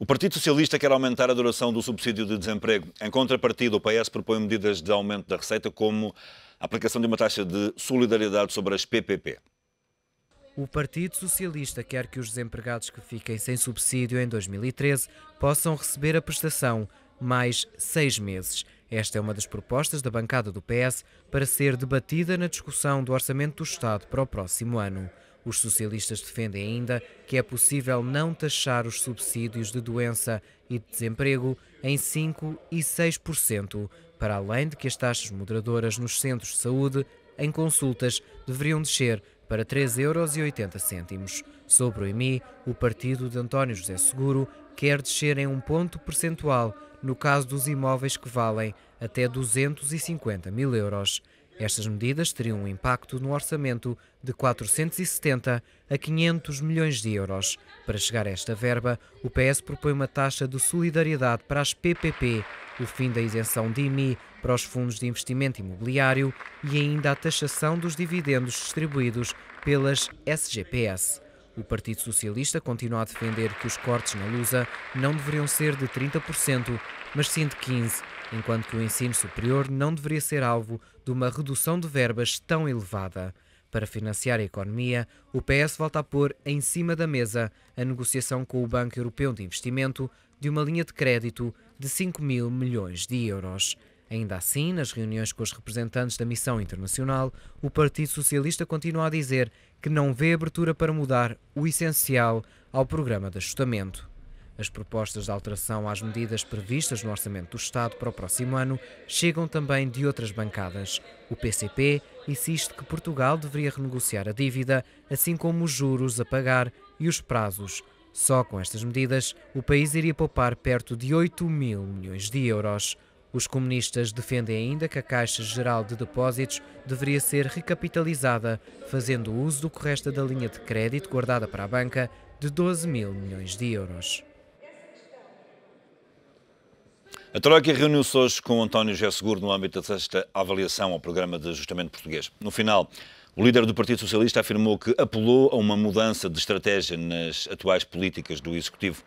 O Partido Socialista quer aumentar a duração do subsídio de desemprego. Em contrapartida, o PS propõe medidas de aumento da receita, como a aplicação de uma taxa de solidariedade sobre as PPP. O Partido Socialista quer que os desempregados que fiquem sem subsídio em 2013 possam receber a prestação mais seis meses. Esta é uma das propostas da bancada do PS para ser debatida na discussão do Orçamento do Estado para o próximo ano. Os socialistas defendem ainda que é possível não taxar os subsídios de doença e de desemprego em 5% e 6%, para além de que as taxas moderadoras nos centros de saúde, em consultas, deveriam descer para 3,80 euros. Sobre o IMI, o partido de António José Seguro quer descer em um ponto percentual no caso dos imóveis que valem até 250 mil euros. Estas medidas teriam um impacto no orçamento de 470 a 500 milhões de euros. Para chegar a esta verba, o PS propõe uma taxa de solidariedade para as PPP, o fim da isenção de IMI para os fundos de investimento imobiliário e ainda a taxação dos dividendos distribuídos pelas SGPS. O Partido Socialista continua a defender que os cortes na Lusa não deveriam ser de 30%, mas sim de 15%, enquanto que o ensino superior não deveria ser alvo de uma redução de verbas tão elevada. Para financiar a economia, o PS volta a pôr em cima da mesa a negociação com o Banco Europeu de Investimento de uma linha de crédito de 5 mil milhões de euros. Ainda assim, nas reuniões com os representantes da missão internacional, o Partido Socialista continua a dizer que não vê abertura para mudar o essencial ao programa de ajustamento. As propostas de alteração às medidas previstas no Orçamento do Estado para o próximo ano chegam também de outras bancadas. O PCP insiste que Portugal deveria renegociar a dívida, assim como os juros a pagar e os prazos. Só com estas medidas, o país iria poupar perto de 8 mil milhões de euros. Os comunistas defendem ainda que a Caixa Geral de Depósitos deveria ser recapitalizada, fazendo uso do que resta da linha de crédito guardada para a banca de 12 mil milhões de euros. A Troika reuniu-se hoje com António José Seguro no âmbito desta avaliação ao programa de ajustamento português. No final, o líder do Partido Socialista afirmou que apelou a uma mudança de estratégia nas atuais políticas do Executivo.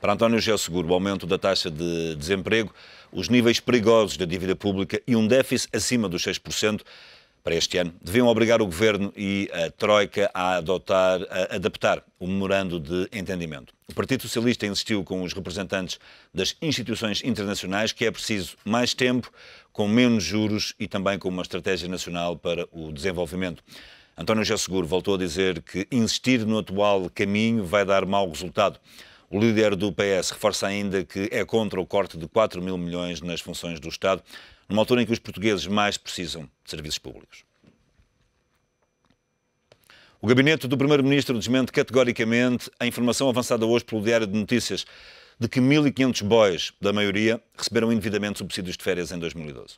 Para António José Seguro, o aumento da taxa de desemprego, os níveis perigosos da dívida pública e um déficit acima dos 6% para este ano, deviam obrigar o Governo e a Troika a adotar, a adaptar o memorando de entendimento. O Partido Socialista insistiu com os representantes das instituições internacionais que é preciso mais tempo, com menos juros e também com uma estratégia nacional para o desenvolvimento. António José Seguro voltou a dizer que insistir no atual caminho vai dar mau resultado. O líder do PS reforça ainda que é contra o corte de 4 mil milhões nas funções do Estado, numa altura em que os portugueses mais precisam de serviços públicos. O gabinete do Primeiro-Ministro desmente categoricamente a informação avançada hoje pelo Diário de Notícias de que 1.500 boys, da maioria, receberam indevidamente subsídios de férias em 2012.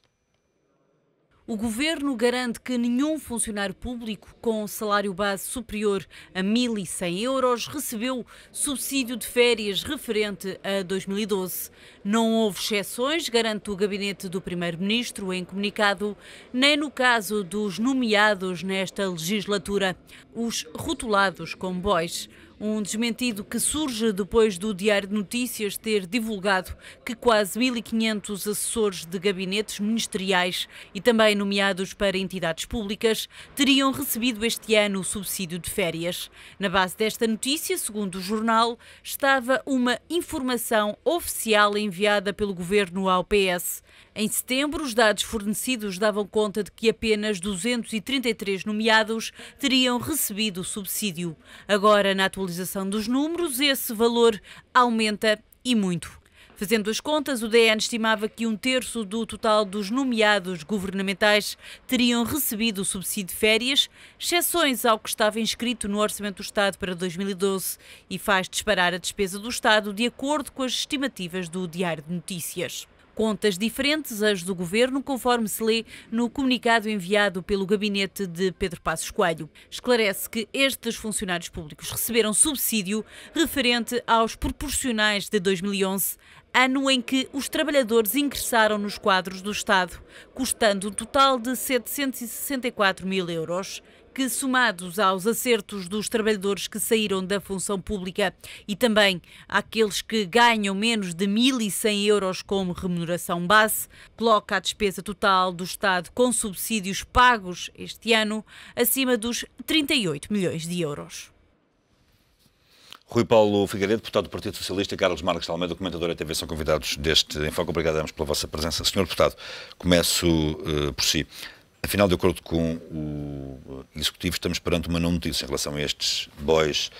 O governo garante que nenhum funcionário público com salário base superior a 1.100 euros recebeu subsídio de férias referente a 2012. Não houve exceções, garante o gabinete do primeiro-ministro em comunicado, nem no caso dos nomeados nesta legislatura, os rotulados como bois. Um desmentido que surge depois do Diário de Notícias ter divulgado que quase 1.500 assessores de gabinetes ministeriais e também nomeados para entidades públicas teriam recebido este ano o subsídio de férias. Na base desta notícia, segundo o jornal, estava uma informação oficial enviada pelo governo ao PS. Em setembro, os dados fornecidos davam conta de que apenas 233 nomeados teriam recebido o subsídio. Agora, na atualização, atualização dos números, esse valor aumenta e muito. Fazendo as contas, o DN estimava que um terço do total dos nomeados governamentais teriam recebido o subsídio de férias, exceções ao que estava inscrito no Orçamento do Estado para 2012 e faz disparar a despesa do Estado de acordo com as estimativas do Diário de Notícias. Contas diferentes as do governo, conforme se lê no comunicado enviado pelo gabinete de Pedro Passos Coelho. Esclarece que estes funcionários públicos receberam subsídio referente aos proporcionais de 2011 ano em que os trabalhadores ingressaram nos quadros do Estado, custando um total de 764 mil euros que, somados aos acertos dos trabalhadores que saíram da função pública e também àqueles que ganham menos de 1.100 euros como remuneração base, coloca a despesa total do Estado com subsídios pagos este ano acima dos 38 milhões de euros. Rui Paulo Figueiredo, deputado do Partido Socialista, Carlos Marques Almeida, comentador da TV, são convidados deste Enfoque. Obrigado pela vossa presença. Senhor deputado, começo uh, por si. Afinal, de acordo com o Executivo, estamos perante uma não notícia em relação a estes boys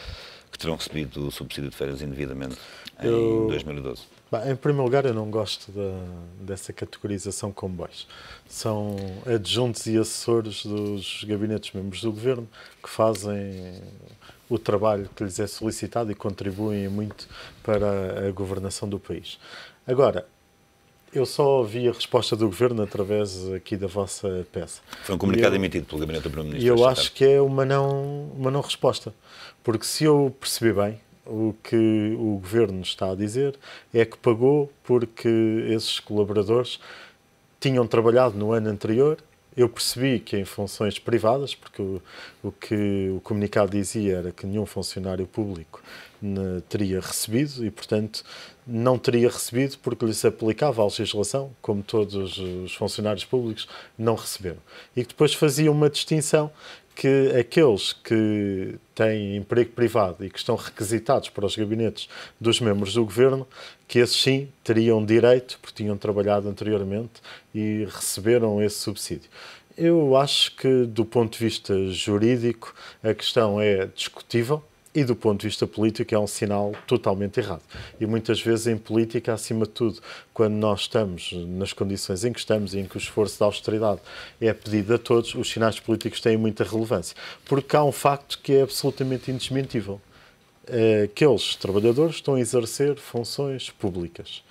que terão recebido o subsídio de férias indevidamente em eu... 2012. em primeiro lugar, eu não gosto da, dessa categorização como boys. São adjuntos e assessores dos gabinetes membros do governo que fazem o trabalho que lhes é solicitado e contribuem muito para a governação do país. Agora, eu só ouvi a resposta do Governo através aqui da vossa peça. Foi um comunicado eu, emitido pelo Gabinete do Primeiro-Ministro. E eu acho que é uma não, uma não resposta, porque se eu percebi bem, o que o Governo está a dizer é que pagou porque esses colaboradores tinham trabalhado no ano anterior eu percebi que em funções privadas, porque o, o, que o comunicado dizia era que nenhum funcionário público ne, teria recebido e, portanto, não teria recebido porque lhes aplicava a legislação, como todos os funcionários públicos não receberam. E que depois fazia uma distinção que aqueles que têm emprego privado e que estão requisitados para os gabinetes dos membros do governo que esses sim teriam direito, porque tinham trabalhado anteriormente e receberam esse subsídio. Eu acho que, do ponto de vista jurídico, a questão é discutível e, do ponto de vista político, é um sinal totalmente errado. E muitas vezes, em política, acima de tudo, quando nós estamos nas condições em que estamos e em que o esforço da austeridade é pedido a todos, os sinais políticos têm muita relevância. Porque há um facto que é absolutamente indesmentível aqueles eh, trabalhadores estão a exercer funções públicas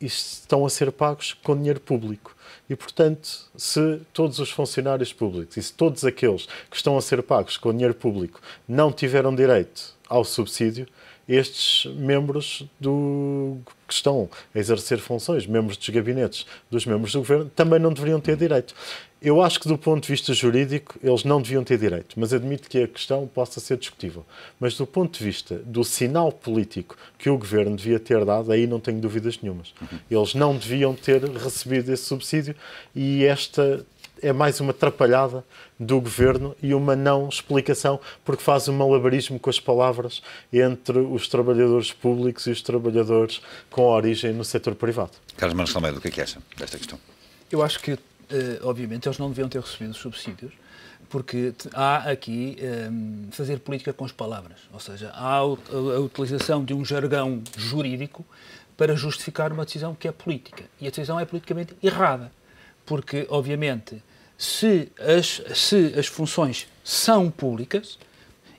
e estão a ser pagos com dinheiro público. E, portanto, se todos os funcionários públicos e se todos aqueles que estão a ser pagos com dinheiro público não tiveram direito ao subsídio, estes membros do, que estão a exercer funções, membros dos gabinetes dos membros do governo, também não deveriam ter direito. Eu acho que, do ponto de vista jurídico, eles não deviam ter direito, mas admito que a questão possa ser discutível. Mas, do ponto de vista do sinal político que o governo devia ter dado, aí não tenho dúvidas nenhumas. Uhum. Eles não deviam ter recebido esse subsídio e esta é mais uma atrapalhada do governo e uma não explicação, porque faz um malabarismo com as palavras entre os trabalhadores públicos e os trabalhadores com origem no setor privado. Carlos Manuel Salmeiro, o que é que acha desta questão? Eu acho que, eh, obviamente, eles não deviam ter recebido subsídios, porque há aqui um, ehm, fazer política com as palavras, ou seja, há a utilização de um jargão jurídico para justificar uma decisão que é política. E a decisão é politicamente errada porque, obviamente, se as, se as funções são públicas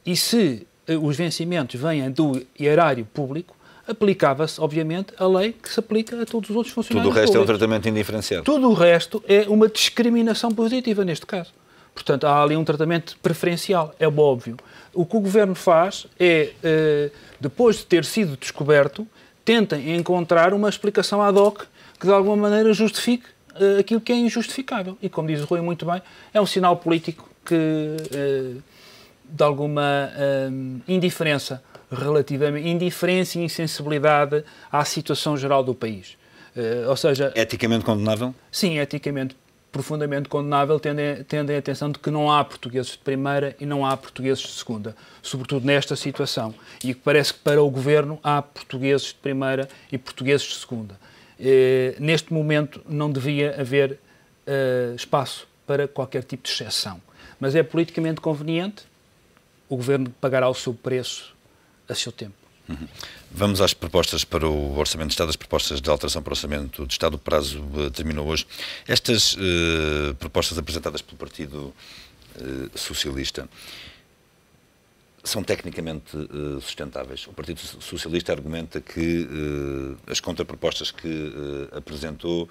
e se eh, os vencimentos vêm do erário público, aplicava-se, obviamente, a lei que se aplica a todos os outros funcionários. Tudo o resto públicos. é um tratamento indiferenciado. Tudo o resto é uma discriminação positiva neste caso. Portanto, há ali um tratamento preferencial, é óbvio. O que o governo faz é, eh, depois de ter sido descoberto, tentem encontrar uma explicação ad hoc que de alguma maneira justifique uh, aquilo que é injustificável. E como diz o Rui muito bem, é um sinal político que, uh, de alguma uh, indiferença relativamente, indiferença e insensibilidade à situação geral do país. ou seja... Eticamente condenável? Sim, eticamente profundamente condenável, tendo em atenção de que não há portugueses de primeira e não há portugueses de segunda, sobretudo nesta situação. E que parece que para o governo há portugueses de primeira e portugueses de segunda. Eh, neste momento não devia haver eh, espaço para qualquer tipo de exceção. Mas é politicamente conveniente, o governo pagará o seu preço a seu tempo. Uhum. Vamos às propostas para o Orçamento de Estado, as propostas de alteração para o Orçamento de Estado, o prazo eh, terminou hoje. Estas eh, propostas apresentadas pelo Partido eh, Socialista, são tecnicamente uh, sustentáveis. O Partido Socialista argumenta que uh, as contrapropostas que uh, apresentou,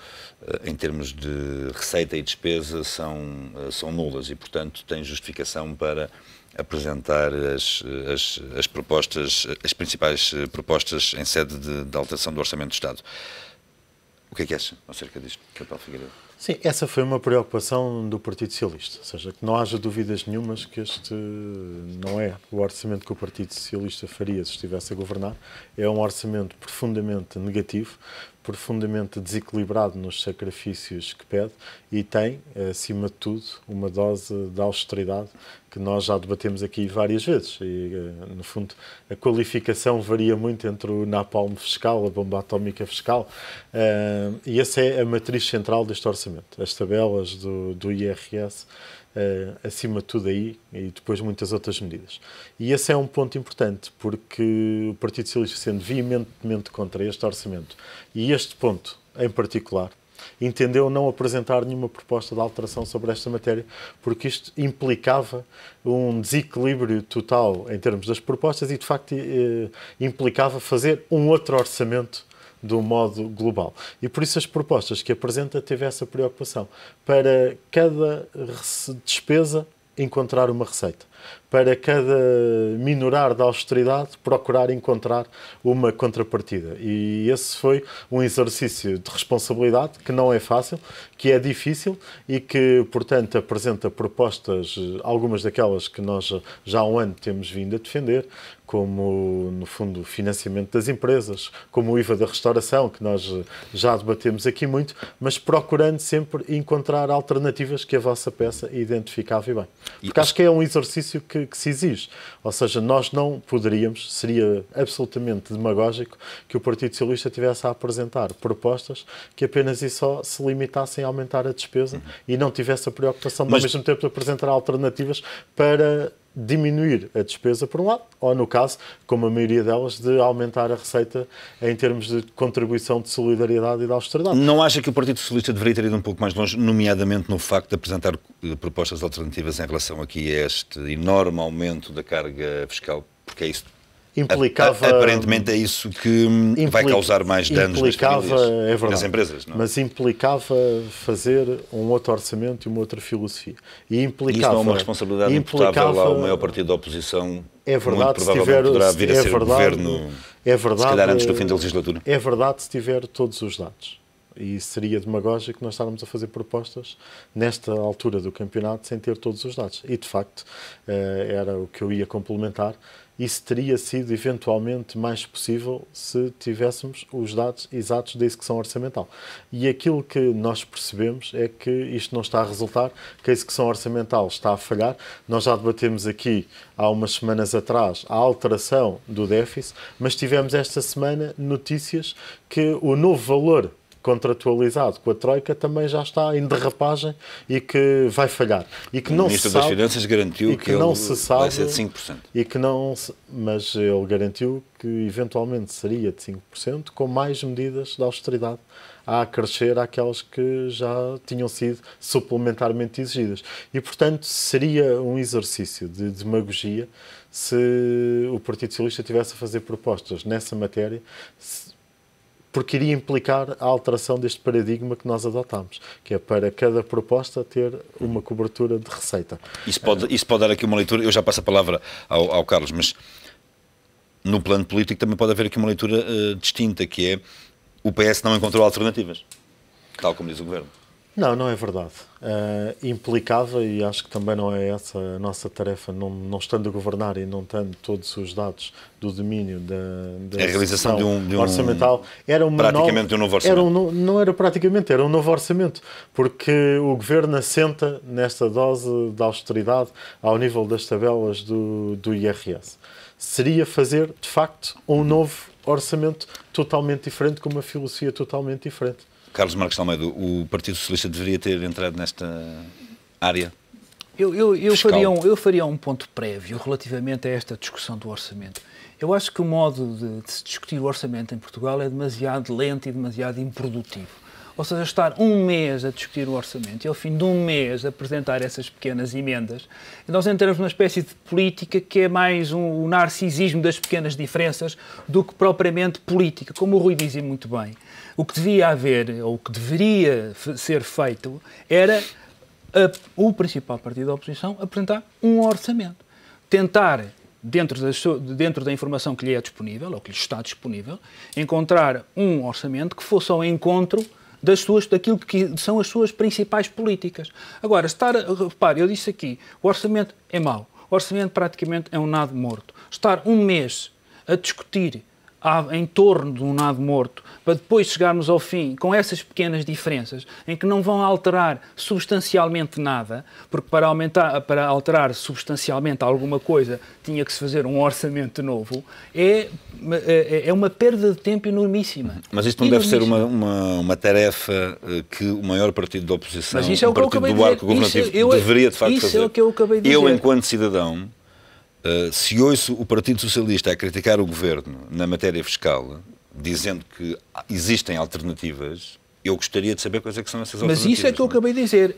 em termos de receita e despesa, são, são nulas e, portanto, tem justificação para apresentar as, as, as propostas, as principais propostas em sede de, de alteração do Orçamento do Estado. O que é que acha acerca disto, Capel Figueiredo? Sim, essa foi uma preocupação do Partido Socialista, ou seja, que não haja dúvidas nenhumas que este não é o orçamento que o Partido Socialista faria se estivesse a governar, é um orçamento profundamente negativo, profundamente desequilibrado nos sacrifícios que pede e tem, acima de tudo, uma dose de austeridade que nós já debatemos aqui várias vezes. E, eh, no fundo, a qualificação varia muito entre o napalm fiscal, a bomba atómica fiscal, eh, e essa é a matriz central deste orçamento. As tabelas do, do IRS eh, acima de tudo aí e depois muitas outras medidas. E esse é um ponto importante, porque o Partido Socialista sendo veementemente contra este orçamento e este ponto em particular, entendeu não apresentar nenhuma proposta de alteração sobre esta matéria, porque isto implicava um desequilíbrio total em termos das propostas e, de facto, eh, implicava fazer um outro orçamento do modo global. E por isso as propostas que apresenta teve essa preocupação, para cada despesa encontrar uma receita para cada minorar da austeridade procurar encontrar uma contrapartida. E esse foi um exercício de responsabilidade que não é fácil, que é difícil e que, portanto, apresenta propostas, algumas daquelas que nós já há um ano temos vindo a defender, como, no fundo, o financiamento das empresas, como o IVA da restauração, que nós já debatemos aqui muito, mas procurando sempre encontrar alternativas que a vossa peça identificava bem. Porque acho que é um exercício exercício que, que se exige. Ou seja, nós não poderíamos, seria absolutamente demagógico que o Partido Socialista tivesse a apresentar propostas que apenas e só se limitassem a aumentar a despesa uhum. e não tivesse a preocupação, Mas... ao mesmo tempo, de apresentar alternativas para diminuir a despesa, por um lado, ou, no caso, como a maioria delas, de aumentar a receita em termos de contribuição de solidariedade e de austeridade. Não acha que o Partido Socialista deveria ter ido um pouco mais longe, nomeadamente no facto de apresentar eh, propostas alternativas em relação aqui a este enorme aumento da carga fiscal? Porque é isso implicava. Aparentemente é isso que hum, implica, vai causar mais danos implicava, nas, é nas empresas. Não? É? Mas implicava fazer um outro orçamento e uma outra filosofia. E implicava, e isso não é uma responsabilidade imputável ao maior partido da oposição. É verdade, se tiver, poderá vir a é ser verdade, governo, é verdade, se calhar antes do fim da legislatura. É verdade se tiver todos os dados e seria demagógico nós estarmos a fazer propostas nesta altura do campeonato sem ter todos os dados. E de facto, eh, era o que eu ia complementar isso teria sido eventualmente mais possível se tivéssemos os dados exatos da execução orçamental. E aquilo que nós percebemos é que isto não está a resultar, que a execução orçamental está a falhar. Nós já debatemos aqui há umas semanas atrás a alteração do déficit, mas tivemos esta semana notícias que o novo valor contratualizado com a Troika também já está em derrapagem e que vai falhar. E que o não Ministro se sabe, das Finanças garantiu que, que, ele não se sabe, vai ser de 5%. E que não se, mas ele garantiu que eventualmente seria de 5%, com mais medidas de austeridade a acrescer àquelas que já tinham sido suplementarmente exigidas. E, portanto, seria um exercício de demagogia se o Partido Socialista tivesse a fazer propostas nessa matéria porque iria implicar a alteração deste paradigma que nós adotámos, que é para cada proposta ter uma cobertura de receita. Isso pode, isso pode dar aqui uma leitura, eu já passo a palavra ao, ao Carlos, mas no plano político também pode haver aqui uma leitura uh, distinta, que é o PS não encontrou alternativas, tal como diz o Governo. Não, não é verdade. Uh, implicava, e acho que também não é essa a nossa tarefa, não, não estando a governar e não tendo todos os dados do domínio da, da é a realização de um, de um, orçamental, era um praticamente um novo orçamento. Era um, não era praticamente, era um novo orçamento, porque o governo assenta nesta dose da austeridade ao nível das tabelas do, do IRS. Seria fazer, de facto, um novo orçamento totalmente diferente, com uma filosofia totalmente diferente. Carlos Marques Almeida, o Partido Socialista deveria ter entrado nesta área? Eu, eu, eu faria um, eu faria um ponto prévio relativamente a esta discussão do orçamento. Eu acho que o modo de, de se discutir o orçamento em Portugal é demasiado lento e demasiado improdutivo. Ou seja, estar um mês a discutir o orçamento e ao fim de um mês apresentar essas pequenas emendas, nós entramos numa espécie de política que é mais um, um narcisismo das pequenas diferenças do que propriamente política, como o Rui dizia muito bem. O que devia haver, ou o que deveria ser feito, era a, o principal partido da oposição apresentar um orçamento. Tentar dentro da, dentro da informação que lhe é disponível, ou que lhe está disponível, encontrar um orçamento que fosse ao encontro das suas, daquilo que são as suas principais políticas. Agora, estar, repare, eu disse aqui, o orçamento é mau, o orçamento praticamente é um nado morto. Estar um mês a discutir em torno de um nado morto, para depois chegarmos ao fim com essas pequenas diferenças, em que não vão alterar substancialmente nada, porque para, aumentar, para alterar substancialmente alguma coisa tinha que se fazer um orçamento novo, é, é, é uma perda de tempo enormíssima. Mas isto não deve ser uma, uma, uma, tarefa eh, que o maior partido da oposição, Mas isso é o um partido que eu do arco governativo, é deveria de facto isso é fazer. É o que eu, acabei de dizer. eu, enquanto cidadão, eh, se ouço o Partido Socialista a criticar o governo na matéria fiscal, dizendo que existem alternativas, eu gostaria de saber quais é são essas Mas isso é que eu é? acabei de dizer.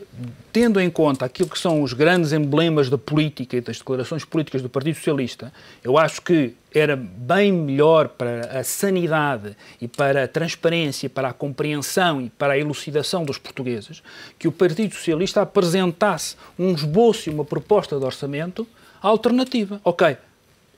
Tendo em conta aquilo que são os grandes emblemas da política e das declarações políticas do Partido Socialista, eu acho que era bem melhor para a sanidade e para a transparência, para a compreensão e para a elucidação dos portugueses que o Partido Socialista apresentasse um esboço e uma proposta de orçamento alternativa. Ok,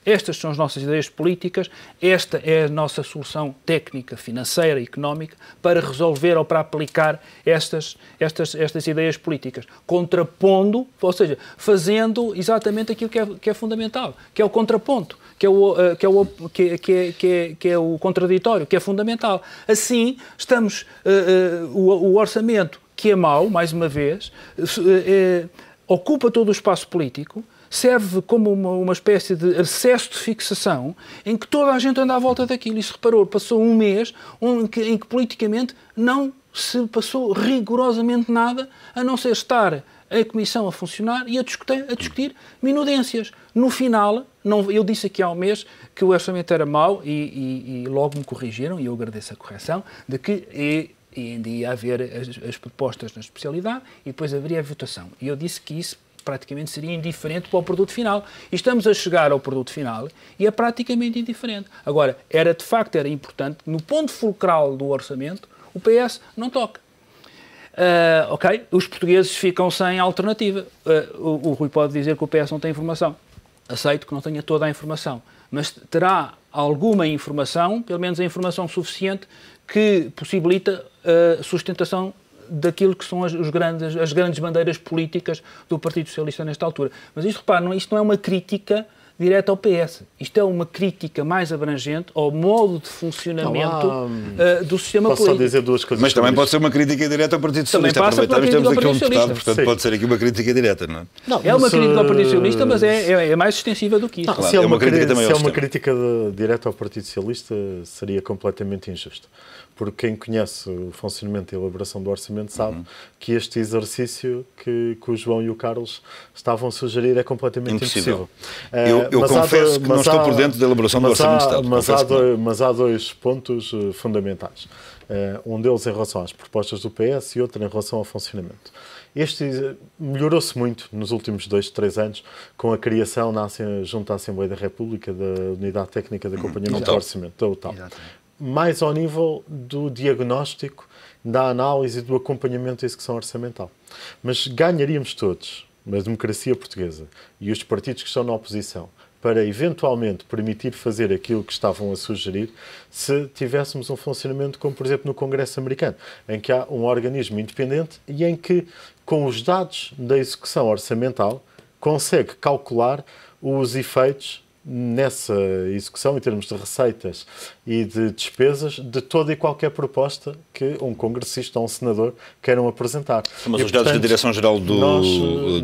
estas são as nossas ideias políticas, esta é a nossa solução técnica, financeira económica para resolver ou para aplicar estas, estas, estas ideias políticas. Contrapondo, ou seja, fazendo exatamente aquilo que é, que é fundamental, que é o contraponto, que é o, eh, que, é o, que, é, que, é, que, é, o contraditório, que é fundamental. Assim, estamos. Uh, uh, o, o, orçamento, que é mau, mais uma vez, uh, ocupa todo o espaço político, serve como uma, uma espécie de acesso de fixação em que toda a gente anda à volta daquilo. E se reparou, passou um mês em que, em que politicamente não se passou rigorosamente nada, a não ser estar a Comissão a funcionar e a discutir, a discutir minudências. No final, não, eu disse aqui há um mês que o orçamento era mau e, e, e logo me corrigiram, e eu agradeço a correção, de que e, é, é, e ainda ia haver as, as propostas na especialidade e depois haveria a votação. E eu disse que isso praticamente seria indiferente para o produto final. E estamos a chegar ao produto final e é praticamente indiferente. Agora, era de facto era importante, no ponto fulcral do orçamento, o PS não toca. Uh, ok, os portugueses ficam sem alternativa. Uh, o, o Rui pode dizer que o PS não tem informação. Aceito que não tenha toda a informação, mas terá alguma informação, pelo menos a informação suficiente que possibilita a ah, sustentação daquilo que são as, os grandes, as grandes bandeiras políticas do Partido Socialista nesta altura. Mas isto, repare, não, isto não é uma crítica direta ao PS. Isto é uma crítica mais abrangente ao modo de funcionamento uh, do sistema posso político. Só dizer duas coisas Mas também pode ser uma crítica direta ao Partido Socialista. Também passa Aproveitamos, temos aqui um deputado, portanto Sim. pode ser aqui uma crítica direta, não é? Não, é uma se... crítica ao Partido Socialista, mas é, é, é mais extensiva do que isso. claro, se é uma, é uma crítica, crítica também se é uma crítica direta ao Partido Socialista, seria completamente injusto porque quem conhece o funcionamento e a elaboração do orçamento sabe uhum. que este exercício que, que o João e o Carlos estavam a sugerir é completamente impossível. impossível. eu, eh, eu confesso há, que não há, estou por dentro da elaboração do orçamento de Estado. Mas há, dois, mas há dois pontos eh, fundamentais. Eh, um deles em relação às propostas do PS e outro em relação ao funcionamento. Este melhorou-se muito nos últimos dois, três anos com a criação na, junto à Assembleia da República da Unidade Técnica de uhum. Acompanhamento do Orçamento, da UTAL mais ao nível do diagnóstico, da análise e do acompanhamento da execução orçamental. Mas ganharíamos todos, na democracia portuguesa e os partidos que estão na oposição, para eventualmente permitir fazer aquilo que estavam a sugerir se tivéssemos um funcionamento como, por exemplo, no Congresso americano, em que há um organismo independente e em que, com os dados da execução orçamental, consegue calcular os efeitos nessa execução, em termos de receitas e de despesas, de toda e qualquer proposta que um congressista ou um senador queiram apresentar. Mas e, os portanto, dados da Direção-Geral do. Nós,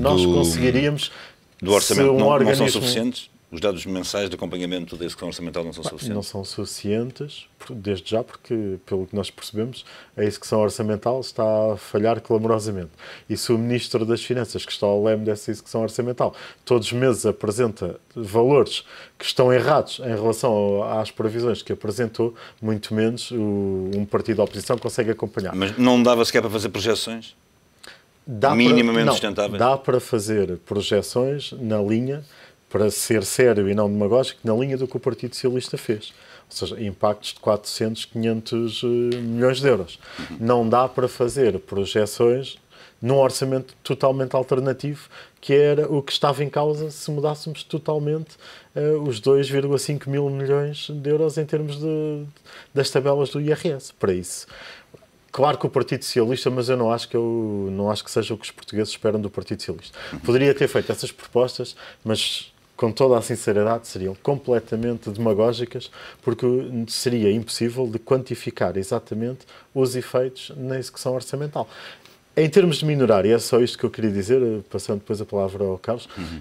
nós do, conseguiríamos. Do orçamento um não, organismo... não são suficientes? os dados mensais de acompanhamento da execução orçamental não são suficientes? Não são suficientes, desde já, porque, pelo que nós percebemos, a execução orçamental está a falhar clamorosamente. E se o Ministro das Finanças, que está ao leme dessa execução orçamental, todos os meses apresenta valores que estão errados em relação às previsões que apresentou, muito menos um partido da oposição consegue acompanhar. Mas não dava sequer para fazer projeções? Dá minimamente para, não, sustentáveis? Dá para fazer projeções na linha para ser sério e não demagógico, na linha do que o Partido Socialista fez. Ou seja, impactos de 400, 500 eh, milhões de euros. Não dá para fazer projeções num orçamento totalmente alternativo, que era o que estava em causa se mudássemos totalmente uh, os 2,5 mil milhões de euros em termos de, das tabelas do IRS. Para isso, Claro que o Partido Socialista, mas eu não acho que eu não acho que seja o que os portugueses esperam do Partido Socialista. Poderia ter feito essas propostas, mas com toda a sinceridade, seriam completamente demagógicas, porque seria impossível de quantificar exatamente os efeitos na execução orçamental. Em termos de minorar, e é só isto que eu queria dizer, eh, passando depois a palavra ao Carlos, uhum.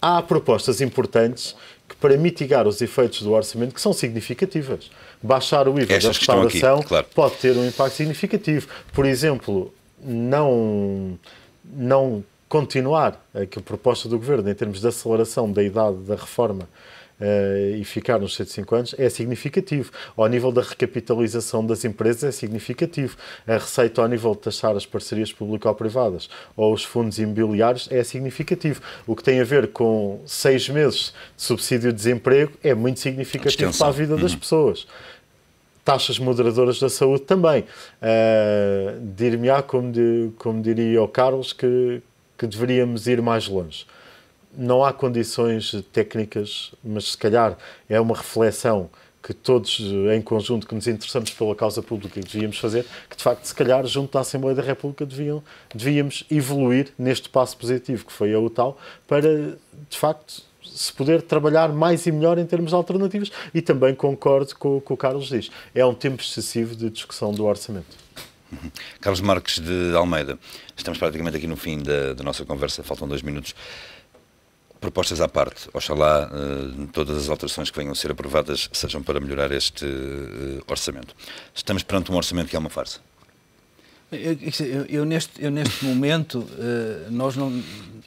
há propostas importantes que, para mitigar os efeitos do orçamento, que são significativas. Baixar o IVA Estas da restauração aqui, claro. pode ter um impacto significativo. Por exemplo, não, não continuar a proposta do governo em termos de aceleração da idade da reforma Uh, e ficar nos 105 anos é significativo. Ao nível da recapitalização das empresas é significativo. A receita ao nível de taxar as parcerias público-privadas ou os fundos imobiliários é significativo. O que tem a ver com seis meses de subsídio de desemprego é muito significativo Extensão. para a vida uhum. das pessoas. Taxas moderadoras da saúde também. Uh, Dir-me-á, como, como diria o Carlos, que, que deveríamos ir mais longe. Não há condições técnicas, mas se calhar é uma reflexão que todos eh, em conjunto que nos interessamos pela causa pública devíamos fazer, que de facto, se calhar, junto à Assembleia da República deviam, devíamos evoluir neste passo positivo que foi a UTAL para, de facto, se poder trabalhar mais e melhor em termos de alternativas. E também concordo com, com o Carlos diz, é um tempo excessivo de discussão do orçamento. Carlos Marques de Almeida, estamos praticamente aqui no fim da, da nossa conversa, faltam dois minutos. Propostas à parte, oxalá uh, todas as alterações que venham a ser aprovadas sejam para melhorar este uh, orçamento. Estamos perante um orçamento que é uma farsa. Eu, eu, neste, eu neste momento, eh, nós, não,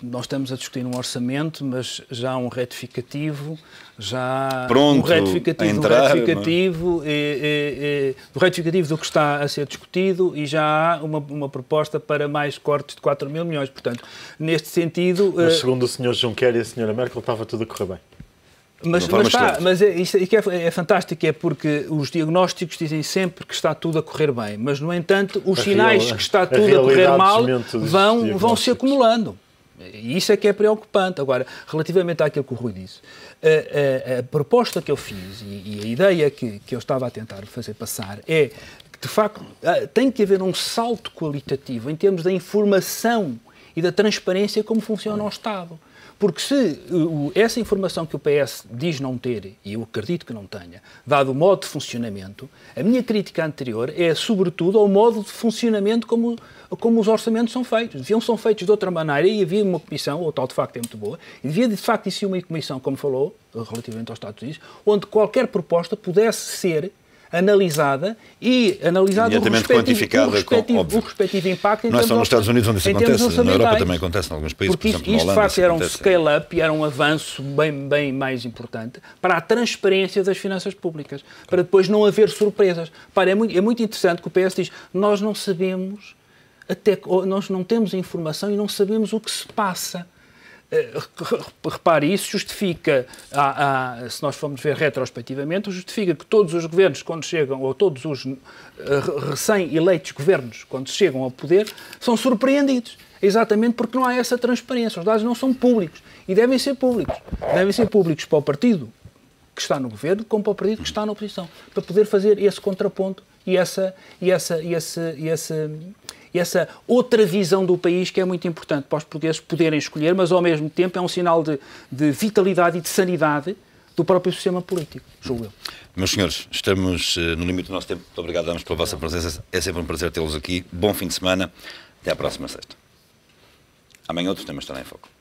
nós estamos a discutir um orçamento, mas já há um retificativo, já Pronto, um retificativo, entrar, um é? retificativo, e, e, e, do retificativo do que está a ser discutido e já há uma, uma proposta para mais cortes de 4 mil milhões. Portanto, neste sentido... Mas eh, segundo o Sr. Juncker e a Sra. Merkel, estava tudo a correr bem. Mas, mas, está, mas é, isso é, é, é fantástico, é porque os diagnósticos dizem sempre que está tudo a correr bem, mas, no entanto, os a sinais real, que está tudo a, a correr mal vão, vão se acumulando. E isso é que é preocupante. Agora, relativamente àquilo que o Rui disse, a, a, a proposta que eu fiz e, e, a ideia que, que eu estava a tentar fazer passar é que, de facto, ah, tem que haver um salto qualitativo em termos da informação e da transparência como funciona o Estado. Porque se eh, essa informação que o PS diz não ter, e eu acredito que não tenha, dado o modo de funcionamento, a minha crítica anterior é sobretudo ao modo de funcionamento como, como os orçamentos são feitos. Deviam ser feitos de outra maneira e havia uma comissão, ou tal de facto é muito boa, e devia de facto existir uma comissão, como falou, relativamente aos Estados Unidos, onde qualquer proposta pudesse ser analisada e analisada o respectivo, o, respectivo, com, o respectivo impacto. Não é só nos Estados Unidos onde isso acontece, na Europa também acontece, em alguns países, Porque por exemplo, isto, na Holanda. Isto, de facto, era um scale-up e era um avanço bem, bem mais importante para a transparência das finanças públicas, para depois não haver surpresas. Para, é, muito, é muito interessante que o PS diz, nós não sabemos, até nós não temos informação e não sabemos o que se passa eh, repare, isso justifica, a, a, se nós formos ver retrospectivamente, justifica que todos os governos, quando chegam, ou todos os eh, recém-eleitos governos, quando chegam ao poder, são surpreendidos. Exatamente porque não há essa transparência. Os dados não são públicos e devem ser públicos. Devem ser públicos para o partido que está no governo, como para o partido que está na oposição, para poder fazer esse contraponto e essa, e essa, e esse, e esse, e essa outra visão do país que é muito importante para os portugueses poderem escolher, mas ao mesmo tempo é um sinal de, de vitalidade e de sanidade do próprio sistema político, julgo eu. Meus senhores, estamos eh, no limite do nosso tempo. Muito obrigado, Damos, pela vossa presença. É sempre um prazer tê-los aqui. Bom fim de semana. Até à próxima sexta. Amanhã outros temas estarão em foco.